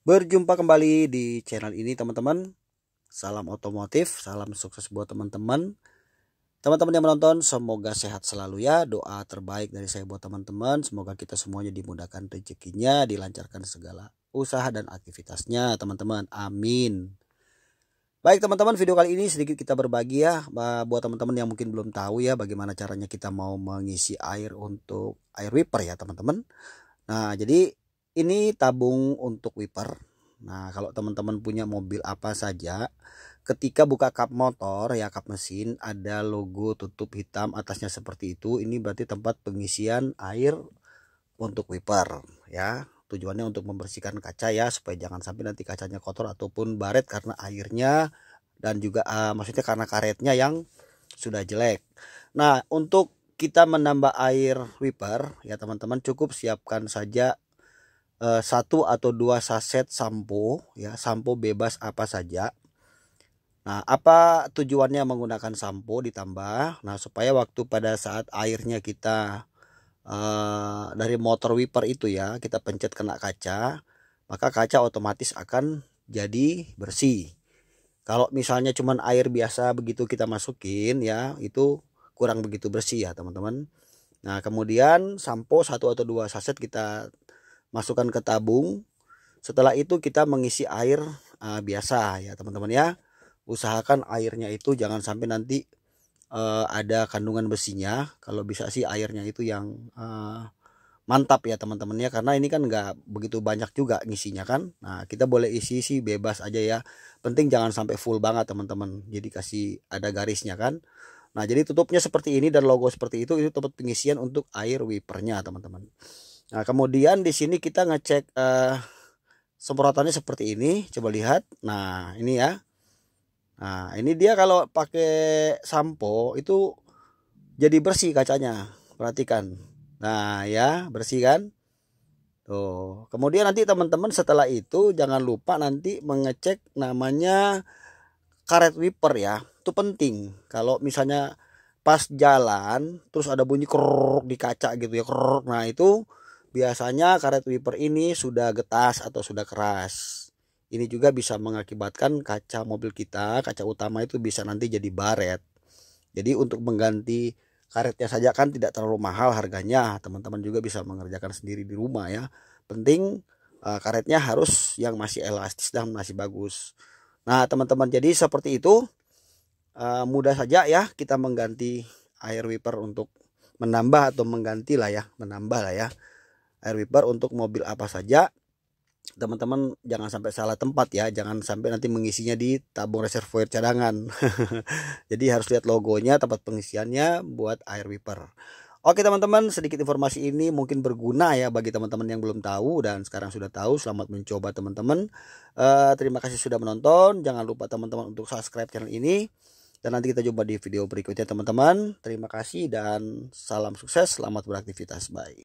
Berjumpa kembali di channel ini teman-teman. Salam otomotif, salam sukses buat teman-teman. Teman-teman yang menonton semoga sehat selalu ya. Doa terbaik dari saya buat teman-teman. Semoga kita semuanya dimudahkan rezekinya, dilancarkan segala usaha dan aktivitasnya teman-teman. Amin. Baik teman-teman video kali ini sedikit kita berbagi ya buat teman-teman yang mungkin belum tahu ya bagaimana caranya kita mau mengisi air untuk air wiper ya teman-teman. Nah jadi ini tabung untuk wiper nah kalau teman-teman punya mobil apa saja ketika buka kap motor ya kap mesin ada logo tutup hitam atasnya seperti itu ini berarti tempat pengisian air untuk wiper ya tujuannya untuk membersihkan kaca ya supaya jangan sampai nanti kacanya kotor ataupun baret karena airnya dan juga uh, maksudnya karena karetnya yang sudah jelek. Nah, untuk kita menambah air wiper ya teman-teman cukup siapkan saja Eh, satu atau dua saset sampo ya sampo bebas apa saja Nah, apa tujuannya menggunakan sampo ditambah? Nah, supaya waktu pada saat airnya kita uh, dari motor wiper itu ya, kita pencet kena kaca, maka kaca otomatis akan jadi bersih. Kalau misalnya cuman air biasa begitu kita masukin ya, itu kurang begitu bersih ya, teman-teman. Nah, kemudian sampo satu atau dua saset kita masukkan ke tabung. Setelah itu kita mengisi air uh, biasa ya teman-teman ya. Usahakan airnya itu jangan sampai nanti uh, ada kandungan besinya. Kalau bisa sih airnya itu yang uh, mantap ya teman-teman ya karena ini kan nggak begitu banyak juga ngisinya kan. Nah kita boleh isi sih bebas aja ya. Penting jangan sampai full banget teman-teman. Jadi kasih ada garisnya kan. Nah jadi tutupnya seperti ini dan logo seperti itu itu tempat pengisian untuk air wipernya teman-teman. Nah, kemudian di sini kita ngecek uh, semprotannya seperti ini. Coba lihat. Nah, ini ya. Nah, ini dia kalau pakai sampo itu jadi bersih kacanya. Perhatikan. Nah, ya, bersih kan? Tuh. Kemudian nanti teman-teman setelah itu jangan lupa nanti mengecek namanya karet wiper ya. Itu penting. Kalau misalnya pas jalan terus ada bunyi keruk di kaca gitu ya keruk. Nah, itu Biasanya karet wiper ini sudah getas atau sudah keras. Ini juga bisa mengakibatkan kaca mobil kita, kaca utama itu bisa nanti jadi baret. Jadi untuk mengganti karetnya saja kan tidak terlalu mahal harganya. Teman-teman juga bisa mengerjakan sendiri di rumah ya. Penting eh, karetnya harus yang masih elastis dan masih bagus. Nah teman-teman jadi seperti itu eh, mudah saja ya kita mengganti air wiper untuk menambah atau mengganti lah ya menambah lah ya air wiper untuk mobil apa saja teman-teman jangan sampai salah tempat ya jangan sampai nanti mengisinya di tabung reservoir cadangan jadi harus lihat logonya tempat pengisiannya buat air wiper Oke teman-teman sedikit informasi ini mungkin berguna ya bagi teman-teman yang belum tahu dan sekarang sudah tahu selamat mencoba teman-teman uh, terima kasih sudah menonton jangan lupa teman-teman untuk subscribe channel ini dan nanti kita jumpa di video berikutnya teman-teman terima kasih dan salam sukses selamat beraktivitas baik.